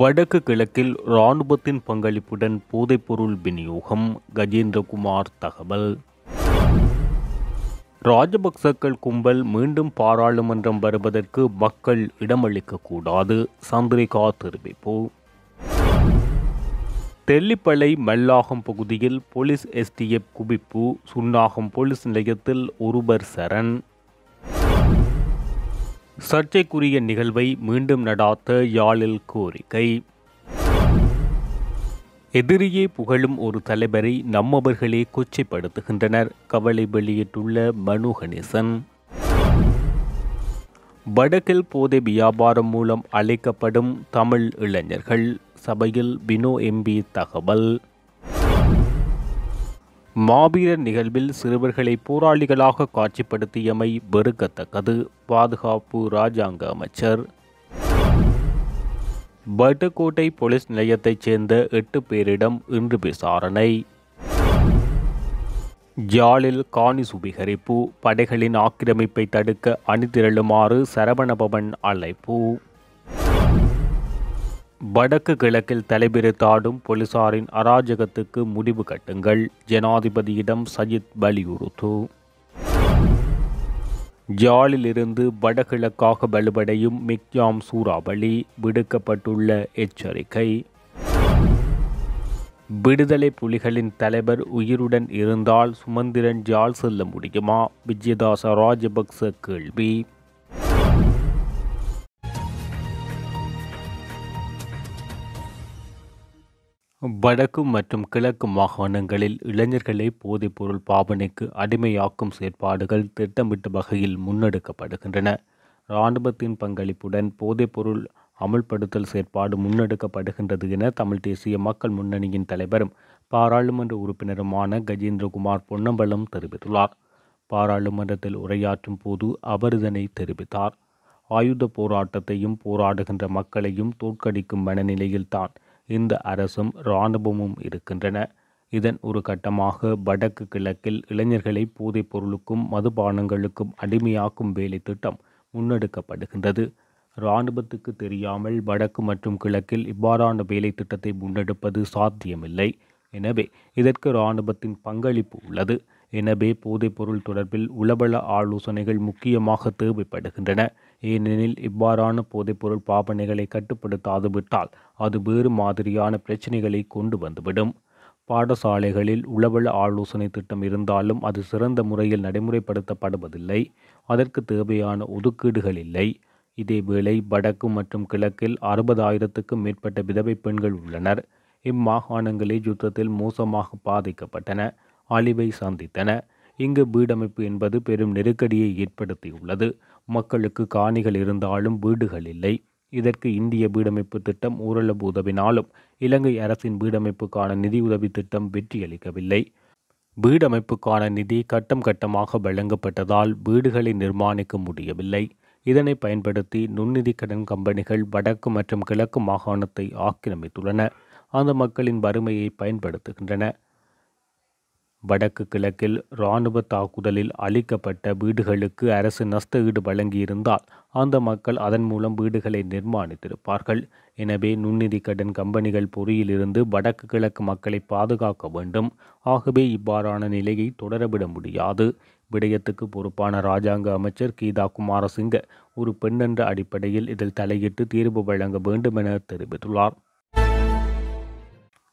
வடக்கு கிழக்கில் இராணுவத்தின் பங்களிப்புடன் போதைப்பொருள் விநியோகம் கஜேந்திரகுமார் தகவல் ராஜபக்சக்கள் கும்பல் மீண்டும் பாராளுமன்றம் வருவதற்கு மக்கள் இடமளிக்கக்கூடாது சந்திரிகா தெரிவிப்பு தெல்லிப்பளை மல்லாகம் பகுதியில் போலீஸ் எஸ்டிஎஃப் குவிப்பு சுன்னாகம் போலீஸ் நிலையத்தில் ஒருவர் சரண் சர்ச்சைக்குரிய நிகழ்வை மீண்டும் நடாத்த யாழில் கோரிக்கை எதிரியே புகழும் ஒரு தலைவரை நம்மவர்களே கொச்சைப்படுத்துகின்றனர் கவலை வெளியிட்டுள்ள மனு கணேசன் வடக்கில் போதை வியாபாரம் மூலம் அழைக்கப்படும் தமிழ் இளைஞர்கள் சபையில் வினோ எம்பி தகவல் மாபீரர் நிகழ்வில் சிறுவர்களை போராளிகளாக காட்சிப்படுத்தியமை வெறுக்கத்தக்கது பாதுகாப்பு இராஜாங்க அமைச்சர் பட்டுக்கோட்டை போலீஸ் நிலையத்தைச் சேர்ந்த எட்டு பேரிடம் இன்று விசாரணை ஜாலில் காணி சுபிகரிப்பு படைகளின் ஆக்கிரமிப்பை தடுக்க அணிதிரளுமாறு சரவணபவன் அழைப்பு வடக்கு கிழக்கில் தலைபிரித்தாடும் போலீசாரின் அராஜகத்துக்கு முடிவு கட்டுங்கள் ஜனாதிபதியிடம் சஜித் வலியுறுத்து ஜாலிலிருந்து வடகிழக்காக வலுவடையும் மிக்யாம் சூறாவளி விடுக்கப்பட்டுள்ள எச்சரிக்கை விடுதலை புலிகளின் தலைவர் உயிருடன் இருந்தால் சுமந்திரன் ஜால் செல்ல முடியுமா விஜயதாச ராஜபக்ச கேள்வி வடக்கு மற்றும் கிழக்கு மாகாணங்களில் இளைஞர்களை போதைப்பொருள் பாவனைக்கு அடிமையாக்கும் செயற்பாடுகள் திட்டமிட்ட வகையில் முன்னெடுக்கப்படுகின்றன இராணுவத்தின் பங்களிப்புடன் போதைப்பொருள் அமுல்படுத்தல் செயற்பாடு முன்னெடுக்கப்படுகின்றது என தமிழ் தேசிய மக்கள் முன்னணியின் தலைவரும் பாராளுமன்ற உறுப்பினருமான கஜேந்திரகுமார் பொன்னம்பலம் தெரிவித்துள்ளார் பாராளுமன்றத்தில் உரையாற்றும் போது அவர் இதனை தெரிவித்தார் ஆயுத போராட்டத்தையும் போராடுகின்ற மக்களையும் தோற்கடிக்கும் மனநிலையில்தான் இந்த அரசும் இராணுவமும் இருக்கின்றன இதன் ஒரு கட்டமாக வடக்கு கிழக்கில் இளைஞர்களை போதைப் பொருளுக்கும் மதுபானங்களுக்கும் அடிமையாக்கும் வேலை திட்டம் முன்னெடுக்கப்படுகின்றது இராணுவத்துக்கு தெரியாமல் வடக்கு மற்றும் கிழக்கில் இவ்வாறான வேலை திட்டத்தை முன்னெடுப்பது சாத்தியமில்லை எனவே இதற்கு இராணுவத்தின் பங்களிப்பு உள்ளது எனவே போதைப்பொருள் தொடர்பில் உளவள ஆலோசனைகள் முக்கியமாக தேவைப்படுகின்றன ஏனெனில் இவ்வாறான போதைப்பொருள் பாவனைகளை விட்டால் அது வேறு மாதிரியான பிரச்சனைகளை கொண்டு வந்துவிடும் பாடசாலைகளில் உளவள ஆலோசனை திட்டம் இருந்தாலும் அது சிறந்த முறையில் நடைமுறைப்படுத்தப்படுவதில்லை அதற்கு தேவையான ஒதுக்கீடுகள் இல்லை இதேவேளை வடக்கு மற்றும் கிழக்கில் அறுபதாயிரத்துக்கும் மேற்பட்ட விதவை பெண்கள் உள்ளனர் இம்மாகாணங்களே யுத்தத்தில் மோசமாக பாதிக்கப்பட்டன அழிவை சந்தித்தன இங்கு வீடமைப்பு என்பது பெரும் நெருக்கடியை ஏற்படுத்தியுள்ளது மக்களுக்கு காணிகள் இருந்தாலும் வீடுகள் இல்லை இதற்கு இந்திய வீடமைப்பு திட்டம் ஓரளவு உதவினாலும் இலங்கை அரசின் வீடமைப்புக்கான நிதியுதவி திட்டம் வெற்றியளிக்கவில்லை வீடமைப்புக்கான நிதி கட்டம் கட்டமாக வழங்கப்பட்டதால் வீடுகளை நிர்மாணிக்க முடியவில்லை இதனை பயன்படுத்தி நுண்ணிதி கடன் கம்பெனிகள் வடக்கு மற்றும் கிழக்கு மாகாணத்தை ஆக்கிரமித்துள்ளன அந்த மக்களின் வறுமையை பயன்படுத்துகின்றன வடக்கு கிழக்கில் இராணுவ தாக்குதலில் அளிக்கப்பட்ட வீடுகளுக்கு அரசு நஷ்ட ஈடு வழங்கியிருந்தால் அந்த மக்கள் அதன் மூலம் வீடுகளை நிர்மாணித்திருப்பார்கள் எனவே நுண்ணிதி கடன் கம்பெனிகள் பொறியிலிருந்து வடக்கு கிழக்கு மக்களை பாதுகாக்க வேண்டும் ஆகவே இவ்வாறான நிலையை தொடரவிட முடியாது விடயத்துக்கு பொறுப்பான ராஜாங்க அமைச்சர் கீதா குமாரசிங்க ஒரு பெண்ணென்ற அடிப்படையில் இதில் தலையிட்டு தீர்வு வழங்க வேண்டுமென தெரிவித்துள்ளார்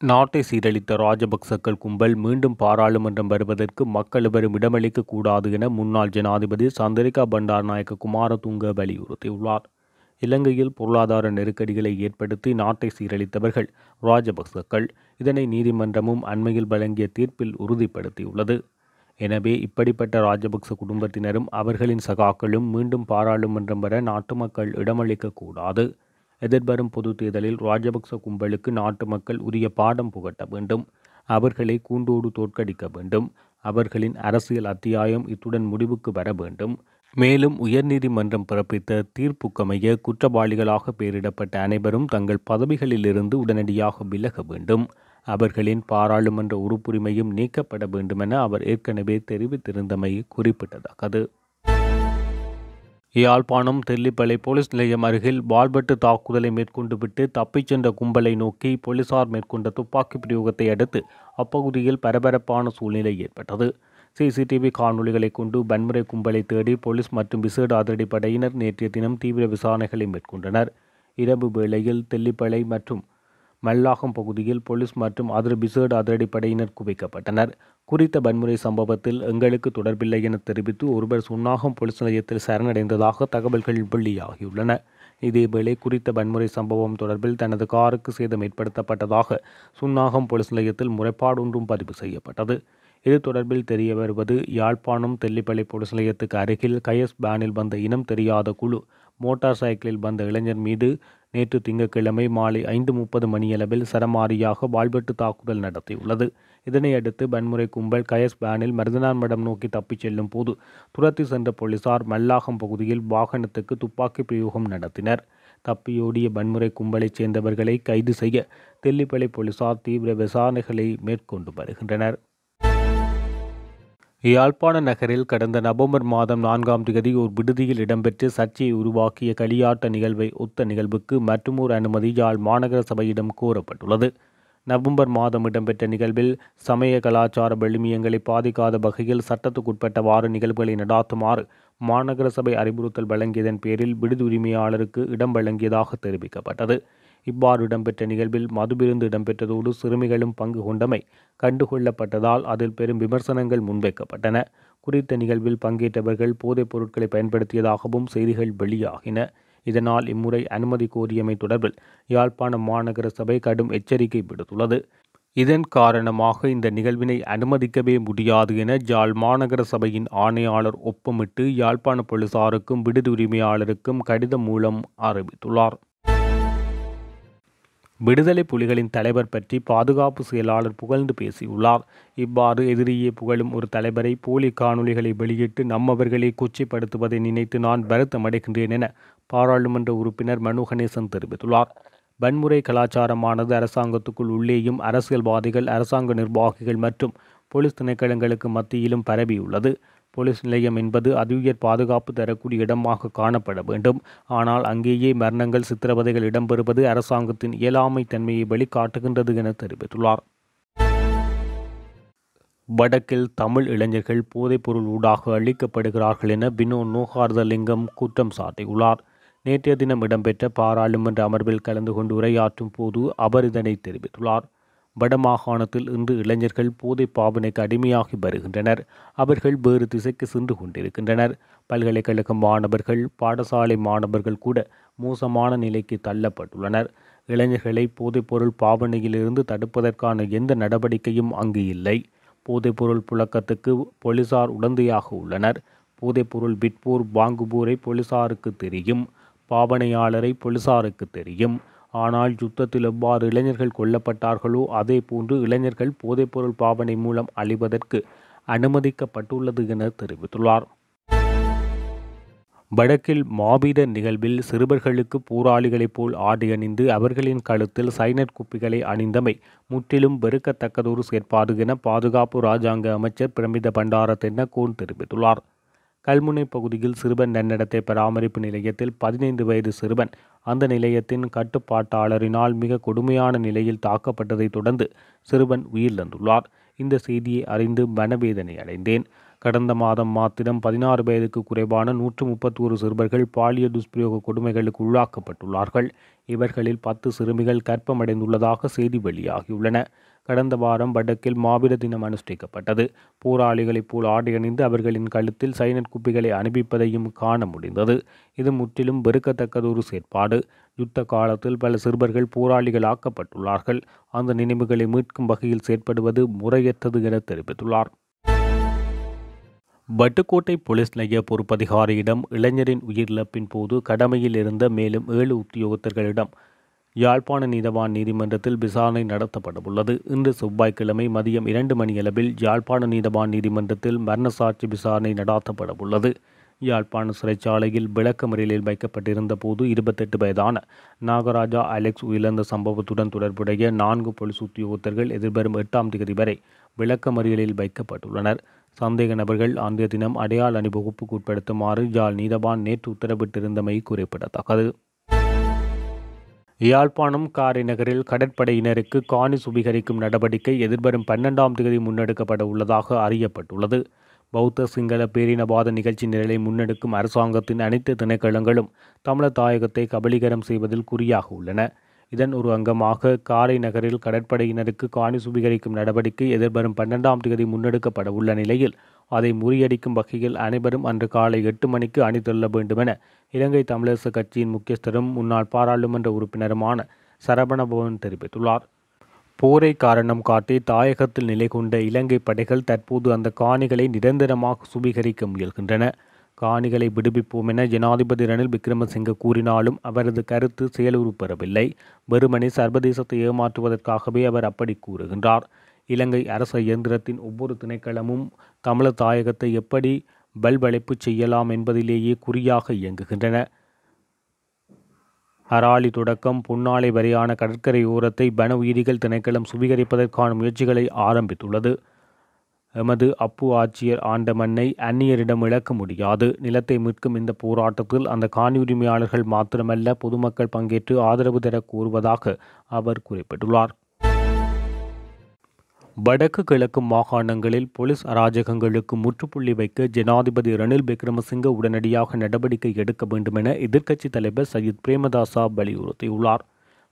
நாட்டை சீரழித்த ராஜபக்சக்கள் கும்பல் மீண்டும் பாராளுமன்றம் வருவதற்கு மக்கள் வரும் இடமளிக்க கூடாது என முன்னாள் ஜனாதிபதி சந்திரிகா பண்டாரநாயக்க குமாரதுங்க வலியுறுத்தியுள்ளார் இலங்கையில் பொருளாதார நெருக்கடிகளை ஏற்படுத்தி நாட்டை சீரழித்தவர்கள் ராஜபக்சக்கள் இதனை நீதிமன்றமும் அண்மையில் வழங்கிய தீர்ப்பில் உறுதிப்படுத்தியுள்ளது எனவே இப்படிப்பட்ட ராஜபக்ச குடும்பத்தினரும் அவர்களின் சகாக்களும் மீண்டும் பாராளுமன்றம் வர நாட்டு மக்கள் இடமளிக்கக்கூடாது எதிர்வரும் பொது தேர்தலில் ராஜபக்ச கும்பலுக்கு நாட்டு மக்கள் உரிய பாடம் புகட்ட வேண்டும் அவர்களை கூண்டோடு தோற்கடிக்க வேண்டும் அவர்களின் அரசியல் அத்தியாயம் இத்துடன் முடிவுக்கு வர வேண்டும் மேலும் உயர்நீதிமன்றம் பிறப்பித்த தீர்ப்புக்கமைய குற்றவாளிகளாக பெயரிடப்பட்ட அனைவரும் தங்கள் பதவிகளிலிருந்து உடனடியாக விலக வேண்டும் அவர்களின் பாராளுமன்ற உறுப்புரிமையும் நீக்கப்பட வேண்டுமென அவர் ஏற்கனவே தெரிவித்திருந்தமை குறிப்பிட்டதாகது யாழ்ப்பாணம் தெல்லிப்பளை போலீஸ் நிலையம் அருகில் வால்பட்டு தாக்குதலை மேற்கொண்டு விட்டு தப்பிச் சென்ற கும்பலை நோக்கி போலீசார் மேற்கொண்ட துப்பாக்கி பிரயோகத்தை அடுத்து அப்பகுதியில் பரபரப்பான சூழ்நிலை ஏற்பட்டது சிசிடிவி காணொலிகளை கொண்டு வன்முறை கும்பலை தேடி போலீஸ் மற்றும் விசேட அதிரடி படையினர் நேற்றைய தினம் தீவிர விசாரணைகளை மேற்கொண்டனர் இரவு வேளையில் தெல்லிப்பளை மற்றும் மல்லாகம் பகுதியில் போலீஸ் மற்றும் அதர் விசேட அதிரடிப்படையினர் குவிக்கப்பட்டனர் குறித்த வன்முறை சம்பவத்தில் எங்களுக்கு தொடர்பில்லை என தெரிவித்து ஒருவர் சுன்னாகம் போலீஸ் நிலையத்தில் சரணடைந்ததாக தகவல்கள் வெளியாகியுள்ளன இதேவேளை குறித்த வன்முறை சம்பவம் தொடர்பில் தனது காருக்கு சேதம் ஏற்படுத்தப்பட்டதாக சுன்னாகம் போலீஸ் நிலையத்தில் முறைப்பாடொன்றும் பதிவு செய்யப்பட்டது இது தொடர்பில் தெரிய வருவது யாழ்ப்பாணம் தெல்லிப்பள்ளி போலீஸ் நிலையத்துக்கு அருகில் கயஸ் பேனில் வந்த இனம் தெரியாத குழு மோட்டார் சைக்கிளில் வந்த இளைஞர் மீது நேற்று திங்கட்கிழமை மாலை ஐந்து முப்பது மணியளவில் சரமாரியாக வாள்வெட்டு தாக்குதல் நடத்தியுள்ளது இதனையடுத்து வன்முறை கும்பல் கயஸ் வேனில் மருதனான்மடம் நோக்கி தப்பிச் செல்லும் போது துரத்தி சென்ற போலீசார் மல்லாகம் பகுதியில் வாகனத்துக்கு துப்பாக்கி பிரயோகம் நடத்தினர் தப்பியோடிய வன்முறை கும்பலைச் சேர்ந்தவர்களை கைது செய்ய தெல்லிப்பளை போலீசார் தீவிர விசாரணைகளை மேற்கொண்டு வருகின்றனர் யாழ்ப்பாண நகரில் கடந்த நவம்பர் மாதம் நான்காம் தேதி ஒரு விடுதியில் இடம்பெற்று சர்ச்சையை உருவாக்கிய களியாட்ட நிகழ்வை ஒத்த நிகழ்வுக்கு மற்றுமொரு அனுமதி யாழ் மாநகர சபையிடம் கோரப்பட்டுள்ளது நவம்பர் மாதம் இடம்பெற்ற நிகழ்வில் சமய கலாச்சார வெளிமியங்களை பாதிக்காத வகையில் சட்டத்துக்குட்பட்டவாறு நிகழ்வுகளை நடாத்துமாறு மாநகர சபை அறிவுறுத்தல் வழங்கியதன் பேரில் விடுதி உரிமையாளருக்கு இடம் வழங்கியதாக தெரிவிக்கப்பட்டது இவ்வாறு இடம்பெற்ற நிகழ்வில் மதுபிருந்து இடம்பெற்றதோடு சிறுமிகளும் பங்கு கொண்டமை கண்டுகொள்ளப்பட்டதால் அதில் பெரும் விமர்சனங்கள் முன்வைக்கப்பட்டன குறித்த நிகழ்வில் பங்கேற்றவர்கள் போதைப் பொருட்களை பயன்படுத்தியதாகவும் செய்திகள் வெளியாகின இதனால் இம்முறை அனுமதி கோரியமை தொடர்பில் யாழ்ப்பாணம் மாநகர சபை கடும் எச்சரிக்கை விடுத்துள்ளது இதன் காரணமாக இந்த நிகழ்வினை அனுமதிக்கவே முடியாது என ஜாழ் மாநகர சபையின் ஆணையாளர் ஒப்பமிட்டு யாழ்ப்பாண போலீசாருக்கும் விடுதி உரிமையாளருக்கும் கடிதம் மூலம் அறிவித்துள்ளார் விடுதலை புலிகளின் தலைவர் பற்றி பாதுகாப்பு செயலாளர் புகழ்ந்து பேசியுள்ளார் இவ்வாறு எதிரியே புகழும் ஒரு தலைவரை போலி காணொலிகளை வெளியிட்டு நம்மவர்களை கொச்சைப்படுத்துவதை நினைத்து நான் வருத்தமடைகின்றேன் என பாராளுமன்ற உறுப்பினர் மனு கணேசன் தெரிவித்துள்ளார் வன்முறை கலாச்சாரமானது அரசாங்கத்துக்குள் உள்ளேயும் அரசியல்வாதிகள் அரசாங்க நிர்வாகிகள் மற்றும் போலீஸ் திணைக்களங்களுக்கு மத்தியிலும் பரவியுள்ளது போலீஸ் நிலையம் என்பது உயர் பாதுகாப்பு தரக்கூடிய இடமாக காணப்பட வேண்டும் ஆனால் அங்கேயே மரணங்கள் சித்திரவதைகள் இடம்பெறுவது அரசாங்கத்தின் இயலாமை தன்மையை வெளிக்காட்டுகின்றது என தெரிவித்துள்ளார் வடக்கில் தமிழ் இளைஞர்கள் போதைப்பொருள் ஊடாக அளிக்கப்படுகிறார்கள் என பினோ நோகார்தலிங்கம் குற்றம் சாட்டியுள்ளார் நேற்றைய தினம் இடம்பெற்ற பாராளுமன்ற அமர்வில் கலந்து கொண்டு உரையாற்றும் போது அவர் இதனை தெரிவித்துள்ளார் வடமாகாணத்தில் இன்று இளைஞர்கள் போதை பாவனைக்கு அடிமையாகி வருகின்றனர் அவர்கள் வேறு திசைக்கு சென்று கொண்டிருக்கின்றனர் பல்கலைக்கழக மாணவர்கள் பாடசாலை மாணவர்கள் கூட மோசமான நிலைக்கு தள்ளப்பட்டுள்ளனர் இளைஞர்களை போதைப்பொருள் பாவனையிலிருந்து தடுப்பதற்கான எந்த நடவடிக்கையும் அங்கு இல்லை போதைப்பொருள் புழக்கத்துக்கு போலீசார் உடந்தையாக உள்ளனர் போதைப்பொருள் விற்போர் வாங்குவோரை போலீசாருக்கு தெரியும் பாவனையாளரை போலீசாருக்கு தெரியும் ஆனால் யுத்தத்தில் எவ்வாறு இளைஞர்கள் கொல்லப்பட்டார்களோ அதே போன்று இளைஞர்கள் போதைப்பொருள் பாவனை மூலம் அழிவதற்கு அனுமதிக்கப்பட்டுள்ளது என தெரிவித்துள்ளார் வடக்கில் மாவீர நிகழ்வில் சிறுவர்களுக்கு போராளிகளைப் போல் ஆடி அணிந்து அவர்களின் கழுத்தில் சைனட் குப்பிகளை அணிந்தமை முற்றிலும் வெறுக்கத்தக்கதொரு செயற்பாடு என பாதுகாப்பு ராஜாங்க அமைச்சர் பிரமித பண்டார தென்னக்கோன் தெரிவித்துள்ளார் கல்முனை பகுதியில் சிறுவன் நன்னடத்தை பராமரிப்பு நிலையத்தில் பதினைந்து வயது சிறுவன் அந்த நிலையத்தின் கட்டுப்பாட்டாளரினால் மிக கொடுமையான நிலையில் தாக்கப்பட்டதை தொடர்ந்து சிறுவன் உயிரிழந்துள்ளார் இந்த செய்தியை அறிந்து மனவேதனை அடைந்தேன் கடந்த மாதம் மாத்திரம் பதினாறு வயதுக்கு குறைவான நூற்று முப்பத்தி ஒரு சிறுவர்கள் பாலியல் துஷ்பிரயோக கொடுமைகளுக்கு உள்ளாக்கப்பட்டுள்ளார்கள் இவர்களில் பத்து சிறுமிகள் கற்பமடைந்துள்ளதாக செய்தி வெளியாகியுள்ளன கடந்த வாரம் வடக்கில் மாவீர தினம் அனுஷ்டிக்கப்பட்டது போராளிகளைப் போல் ஆடையணிந்து அவர்களின் கழுத்தில் சைனட் குப்பிகளை அனுப்பிப்பதையும் காண முடிந்தது இது முற்றிலும் வெறுக்கத்தக்கதொரு செயற்பாடு யுத்த காலத்தில் பல சிறுவர்கள் போராளிகள் ஆக்கப்பட்டுள்ளார்கள் அந்த நினைவுகளை மீட்கும் வகையில் செயற்படுவது முறையற்றது என தெரிவித்துள்ளார் பட்டுக்கோட்டை போலீஸ் நிலைய பொறுப்பதிகாரியிடம் இளைஞரின் உயிரிழப்பின் போது கடமையில் இருந்த மேலும் ஏழு உத்தியோகத்தர்களிடம் யாழ்ப்பாண நீதவான் நீதிமன்றத்தில் விசாரணை நடத்தப்படவுள்ளது இன்று செவ்வாய்க்கிழமை மதியம் இரண்டு மணியளவில் யாழ்ப்பாண நீதவான் நீதிமன்றத்தில் மரணசாட்சி விசாரணை நடாத்தப்படவுள்ளது யாழ்ப்பாண சிறைச்சாலையில் விளக்கமறியலில் வைக்கப்பட்டிருந்த போது இருபத்தெட்டு வயதான நாகராஜா அலெக்ஸ் உயிரிழந்த சம்பவத்துடன் தொடர்புடைய நான்கு போலீஸ் உத்தியோகத்தர்கள் எதிர்வரும் எட்டாம் தேதி வரை விளக்கமறியலில் வைக்கப்பட்டுள்ளனர் சந்தேக நபர்கள் அன்றைய தினம் அடையாள அணிவகுப்புக்கு உட்படுத்துமாறு ஜால் நீதபான் நேற்று உத்தரவிட்டிருந்தமை குறிப்பிடத்தக்கது யாழ்ப்பாணம் காரை நகரில் கடற்படையினருக்கு காணி சுபிகரிக்கும் நடவடிக்கை எதிர்வரும் பன்னெண்டாம் தேதி முன்னெடுக்கப்பட உள்ளதாக அறியப்பட்டுள்ளது பௌத்த சிங்கள பேரினவாத நிகழ்ச்சி நிரலை முன்னெடுக்கும் அரசாங்கத்தின் அனைத்து திணைக்களங்களும் தமிழர் தாயகத்தை கபலீகரம் செய்வதில் குறியாக உள்ளன இதன் ஒரு அங்கமாக காரை நகரில் கடற்படையினருக்கு காணி சுபீகரிக்கும் நடவடிக்கை எதிர்வரும் பன்னெண்டாம் தேதி முன்னெடுக்கப்பட உள்ள நிலையில் அதை முறியடிக்கும் வகையில் அனைவரும் அன்று காலை எட்டு மணிக்கு அணிதொள்ள வேண்டுமென இலங்கை தமிழரசு கட்சியின் முக்கியஸ்தரும் முன்னாள் பாராளுமன்ற உறுப்பினருமான சரவணபவன் தெரிவித்துள்ளார் போரை காரணம் காட்டி தாயகத்தில் நிலை கொண்ட இலங்கை படைகள் தற்போது அந்த காணிகளை நிரந்தரமாக சுபீகரிக்க முயல்கின்றன காணிகளை விடுவிப்போம் என ஜனாதிபதி ரணில் விக்ரமசிங்க கூறினாலும் அவரது கருத்து செயலுறு பெறவில்லை வெறுமனே சர்வதேசத்தை ஏமாற்றுவதற்காகவே அவர் அப்படி கூறுகின்றார் இலங்கை அரச இயந்திரத்தின் ஒவ்வொரு திணைக்களமும் தமிழ தாயகத்தை எப்படி பல்வளைப்பு செய்யலாம் என்பதிலேயே குறியாக இயங்குகின்றன ஹராலி தொடக்கம் பொன்னாலை வரையான கடற்கரையோரத்தை பன உயிரிகள் திணைக்களம் சுவீகரிப்பதற்கான முயற்சிகளை ஆரம்பித்துள்ளது எமது அப்பு ஆட்சியர் ஆண்ட மண்ணை அந்நியரிடம் இழக்க முடியாது நிலத்தை மீட்கும் இந்த போராட்டத்தில் அந்த காணி உரிமையாளர்கள் மாத்திரமல்ல பொதுமக்கள் பங்கேற்று ஆதரவு தர கூறுவதாக அவர் குறிப்பிட்டுள்ளார் வடக்கு கிழக்கு மாகாணங்களில் போலீஸ் அராஜகங்களுக்கு முற்றுப்புள்ளி வைக்க ஜனாதிபதி ரணில் விக்ரமசிங்க உடனடியாக நடவடிக்கை எடுக்க வேண்டும் என எதிர்க்கட்சித் தலைவர் சஜித் பிரேமதாசா வலியுறுத்தியுள்ளார்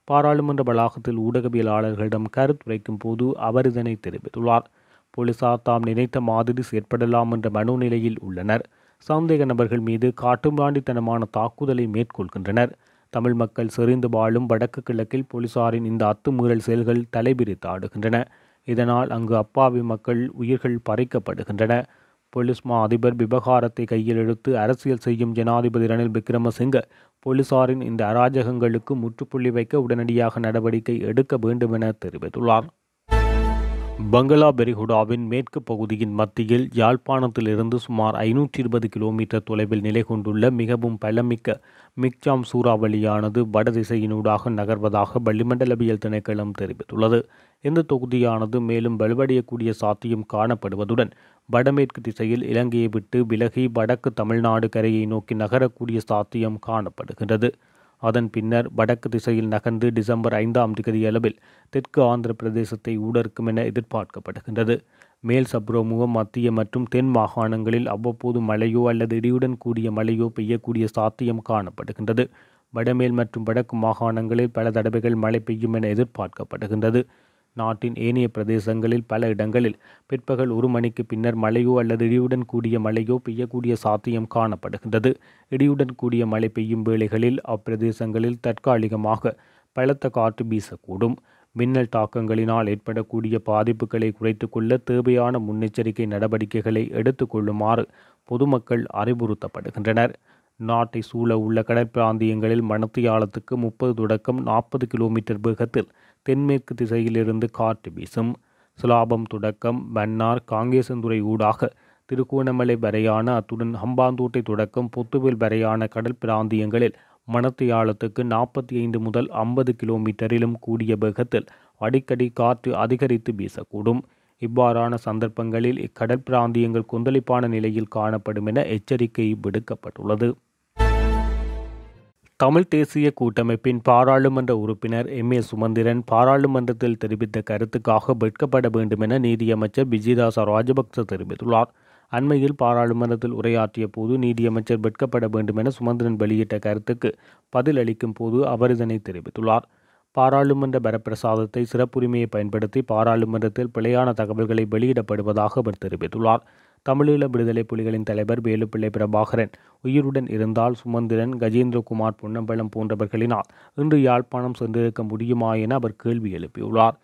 பாராளுமன்ற வளாகத்தில் ஊடகவியலாளர்களிடம் கருத்துரைக்கும் போது அவர் இதனை தெரிவித்துள்ளார் போலீசார் தாம் நினைத்த மாதிரி செயற்படலாம் என்ற மனோநிலையில் உள்ளனர் சந்தேக நபர்கள் மீது காட்டுமிராண்டித்தனமான தாக்குதலை மேற்கொள்கின்றனர் தமிழ் மக்கள் செறிந்து வாழும் வடக்கு கிழக்கில் போலீசாரின் இந்த அத்துமீறல் செயல்கள் தலைபிரித்தாடுகின்றன இதனால் அங்கு அப்பாவி மக்கள் உயிர்கள் பறிக்கப்படுகின்றன போலீஸ் மா அதிபர் விவகாரத்தை கையில் எடுத்து அரசியல் செய்யும் ஜனாதிபதி ரணில் விக்ரமசிங்க போலீசாரின் இந்த அராஜகங்களுக்கு முற்றுப்புள்ளி வைக்க உடனடியாக நடவடிக்கை எடுக்க வேண்டுமென தெரிவித்துள்ளார் பங்களா பெரிகுடாவின் மேற்கு பகுதியின் மத்தியில் யாழ்ப்பாணத்திலிருந்து சுமார் ஐநூற்றி இருபது கிலோமீட்டர் தொலைவில் நிலை கொண்டுள்ள மிகவும் பலமிக்க மிக்சாம் சூறாவளியானது வடதிசையினூடாக நகர்வதாக வளிமண்டலவியல் திணைக்களம் தெரிவித்துள்ளது இந்த தொகுதியானது மேலும் வலுவடையக்கூடிய சாத்தியம் காணப்படுவதுடன் வடமேற்கு திசையில் இலங்கையை விட்டு விலகி வடக்கு தமிழ்நாடு கரையை நோக்கி நகரக்கூடிய சாத்தியம் காணப்படுகிறது அதன் பின்னர் வடக்கு திசையில் நகர்ந்து டிசம்பர் ஐந்தாம் தேதி அளவில் தெற்கு ஆந்திர பிரதேசத்தை ஊடறுக்கும் என எதிர்பார்க்கப்படுகின்றது மேல் சப்ரோமுகம் மத்திய மற்றும் தென் மாகாணங்களில் அவ்வப்போது மழையோ அல்லது இடியுடன் கூடிய மழையோ பெய்யக்கூடிய சாத்தியம் காணப்படுகின்றது வடமேல் மற்றும் வடக்கு மாகாணங்களில் பல தடவைகள் மழை பெய்யும் என எதிர்பார்க்கப்படுகின்றது நாட்டின் ஏனைய பிரதேசங்களில் பல இடங்களில் பிற்பகல் ஒரு மணிக்கு பின்னர் மழையோ அல்லது இடியுடன் கூடிய மழையோ பெய்யக்கூடிய சாத்தியம் காணப்படுகின்றது இடியுடன் கூடிய மழை பெய்யும் வேளைகளில் அப்பிரதேசங்களில் தற்காலிகமாக பலத்த காற்று வீசக்கூடும் மின்னல் தாக்கங்களினால் ஏற்படக்கூடிய பாதிப்புகளை குறைத்து கொள்ள தேவையான முன்னெச்சரிக்கை நடவடிக்கைகளை எடுத்துக்கொள்ளுமாறு பொதுமக்கள் அறிவுறுத்தப்படுகின்றனர் நாட்டை சூழ உள்ள கடற்பிராந்தியங்களில் மணத்தியாலத்துக்கு முப்பது தொடக்கம் நாற்பது கிலோமீட்டர் வேகத்தில் தென்மேற்கு திசையிலிருந்து காற்று வீசும் சுலாபம் தொடக்கம் மன்னார் காங்கேசந்துறை ஊடாக திருகோணமலை வரையான அத்துடன் ஹம்பாந்தோட்டை தொடக்கம் பொத்துவேல் வரையான கடல் பிராந்தியங்களில் மணத்து ஆழத்துக்கு நாற்பத்தி ஐந்து முதல் ஐம்பது கிலோமீட்டரிலும் கூடிய வேகத்தில் அடிக்கடி காற்று அதிகரித்து வீசக்கூடும் இவ்வாறான சந்தர்ப்பங்களில் இக்கடல் பிராந்தியங்கள் கொந்தளிப்பான நிலையில் காணப்படும் என எச்சரிக்கை விடுக்கப்பட்டுள்ளது தமிழ் தேசிய கூட்டமைப்பின் பாராளுமன்ற உறுப்பினர் எம் ஏ சுமந்திரன் பாராளுமன்றத்தில் தெரிவித்த கருத்துக்காக வெட்கப்பட வேண்டும் என நீதியமைச்சர் பிஜிதாச ராஜபக்ச தெரிவித்துள்ளார் அண்மையில் பாராளுமன்றத்தில் உரையாற்றிய போது நீதியமைச்சர் வெட்கப்பட வேண்டும் என சுமந்திரன் வெளியிட்ட கருத்துக்கு பதிலளிக்கும் போது அவர் இதனை தெரிவித்துள்ளார் பாராளுமன்ற பரப்பிரசாதத்தை சிறப்புரிமையை பயன்படுத்தி பாராளுமன்றத்தில் பிழையான தகவல்களை வெளியிடப்படுவதாக அவர் தெரிவித்துள்ளார் தமிழீழ விடுதலை புலிகளின் தலைவர் வேலுப்பிள்ளை பிரபாகரன் உயிருடன் இருந்தால் சுமந்திரன் கஜேந்திரகுமார் பொன்னம்பலம் போன்றவர்களினால் இன்று யாழ்ப்பாணம் சென்றிருக்க முடியுமா என அவர் கேள்வி எழுப்பியுள்ளார்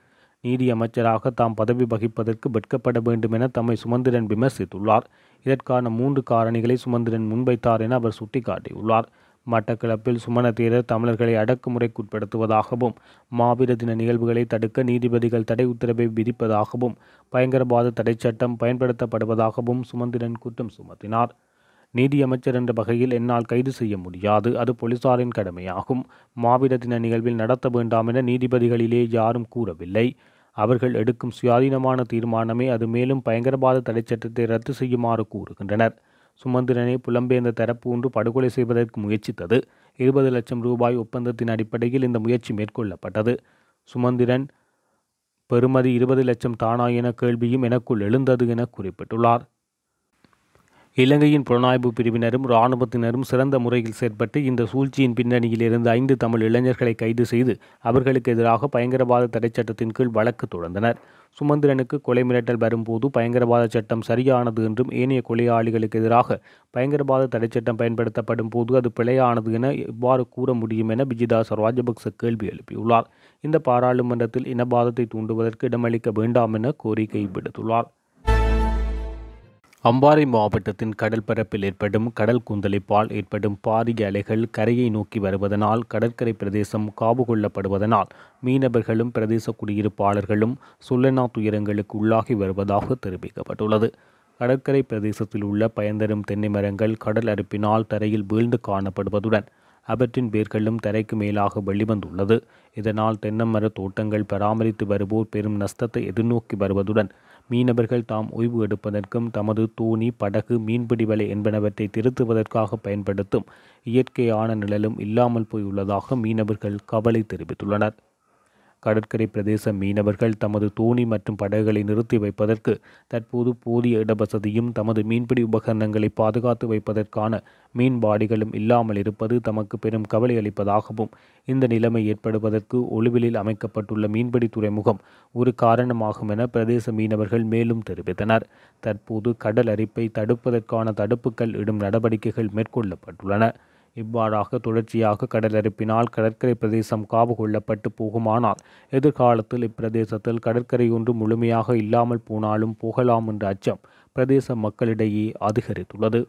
நீதியமைச்சராக தாம் பதவி வகிப்பதற்கு வெட்கப்பட வேண்டும் என தம்மை சுமந்திரன் விமர்சித்துள்ளார் இதற்கான மூன்று காரணிகளை சுமந்திரன் முன்வைத்தார் என அவர் சுட்டிக்காட்டியுள்ளார் மட்டக்களப்பில் சுமணதீரர் தமிழர்களை அடக்குமுறைக்குட்படுத்துவதாகவும் மாவீர தின நிகழ்வுகளை தடுக்க நீதிபதிகள் தடை உத்தரவை விதிப்பதாகவும் பயங்கரவாத தடை சட்டம் பயன்படுத்தப்படுவதாகவும் சுமந்திரன் குற்றம் சுமத்தினார் நீதியமைச்சர் என்ற வகையில் என்னால் கைது செய்ய முடியாது அது போலீசாரின் கடமையாகும் மாவீர தின நிகழ்வில் நடத்த வேண்டாம் என நீதிபதிகளிலே யாரும் கூறவில்லை அவர்கள் எடுக்கும் சுயாதீனமான தீர்மானமே அது மேலும் பயங்கரவாத தடை சட்டத்தை ரத்து செய்யுமாறு கூறுகின்றனர் சுமந்திரனை புலம்பெயர்ந்த தரப்பு ஒன்று படுகொலை செய்வதற்கு முயற்சித்தது இருபது லட்சம் ரூபாய் ஒப்பந்தத்தின் அடிப்படையில் இந்த முயற்சி மேற்கொள்ளப்பட்டது சுமந்திரன் பெறுமதி இருபது லட்சம் தானா என கேள்வியும் எனக்குள் எழுந்தது என குறிப்பிட்டுள்ளார் இலங்கையின் புலனாய்வு பிரிவினரும் இராணுவத்தினரும் சிறந்த முறையில் செயற்பட்டு இந்த சூழ்ச்சியின் பின்னணியில் இருந்து ஐந்து தமிழ் இளைஞர்களை கைது செய்து அவர்களுக்கு எதிராக பயங்கரவாத தடை சட்டத்தின் கீழ் வழக்கு தொடர்ந்தனர் சுமந்திரனுக்கு கொலை மிரட்டல் வரும்போது பயங்கரவாத சட்டம் சரியானது என்றும் ஏனைய கொலையாளிகளுக்கு எதிராக பயங்கரவாத தடை சட்டம் பயன்படுத்தப்படும் போது அது பிழையானது என இவ்வாறு கூற முடியும் என விஜயதாஸ் ராஜபக்ச கேள்வி எழுப்பியுள்ளார் இந்த பாராளுமன்றத்தில் இனவாதத்தை தூண்டுவதற்கு இடமளிக்க வேண்டாம் என கோரிக்கை விடுத்துள்ளார் அம்பாறை மாவட்டத்தின் கடல் பரப்பில் ஏற்படும் கடல் கூந்தளிப்பால் ஏற்படும் பாரிய அலைகள் கரையை நோக்கி வருவதனால் கடற்கரை பிரதேசம் காவு கொள்ளப்படுவதனால் மீனவர்களும் பிரதேச குடியிருப்பாளர்களும் சுல்லனா துயரங்களுக்கு உள்ளாகி வருவதாக தெரிவிக்கப்பட்டுள்ளது கடற்கரை பிரதேசத்தில் உள்ள பயந்தரும் தென்னை மரங்கள் கடல் அறுப்பினால் தரையில் வீழ்ந்து காணப்படுவதுடன் அவற்றின் வேர்களும் தரைக்கு மேலாக வெளிவந்துள்ளது இதனால் தென்னமர தோட்டங்கள் பராமரித்து வருவோர் பெரும் நஷ்டத்தை எதிர்நோக்கி வருவதுடன் மீனவர்கள் தாம் ஓய்வு எடுப்பதற்கும் தமது தோணி படகு மீன்பிடி வலை என்பனவற்றை திருத்துவதற்காக பயன்படுத்தும் இயற்கையான நிழலும் இல்லாமல் போயுள்ளதாக மீனவர்கள் கவலை தெரிவித்துள்ளனர் கடற்கரை பிரதேச மீனவர்கள் தமது தோணி மற்றும் படகுகளை நிறுத்தி வைப்பதற்கு தற்போது போதிய இடவசதியும் தமது மீன்பிடி உபகரணங்களை பாதுகாத்து வைப்பதற்கான மீன்பாடிகளும் இல்லாமல் இருப்பது தமக்கு பெரும் கவலை அளிப்பதாகவும் இந்த நிலைமை ஏற்படுவதற்கு ஒளிவிலில் அமைக்கப்பட்டுள்ள மீன்பிடி துறைமுகம் ஒரு காரணமாகும் என பிரதேச மீனவர்கள் மேலும் தெரிவித்தனர் தற்போது கடல் அரிப்பை தடுப்பதற்கான தடுப்புகள் இடும் நடவடிக்கைகள் மேற்கொள்ளப்பட்டுள்ளன இவ்வாறாக தொடர்ச்சியாக கடலெடுப்பினால் கடற்கரை பிரதேசம் காவு கொள்ளப்பட்டு போகுமானால் எதிர்காலத்தில் இப்பிரதேசத்தில் கடற்கரை ஒன்று முழுமையாக இல்லாமல் போனாலும் போகலாம் என்ற அச்சம் பிரதேச மக்களிடையே அதிகரித்துள்ளது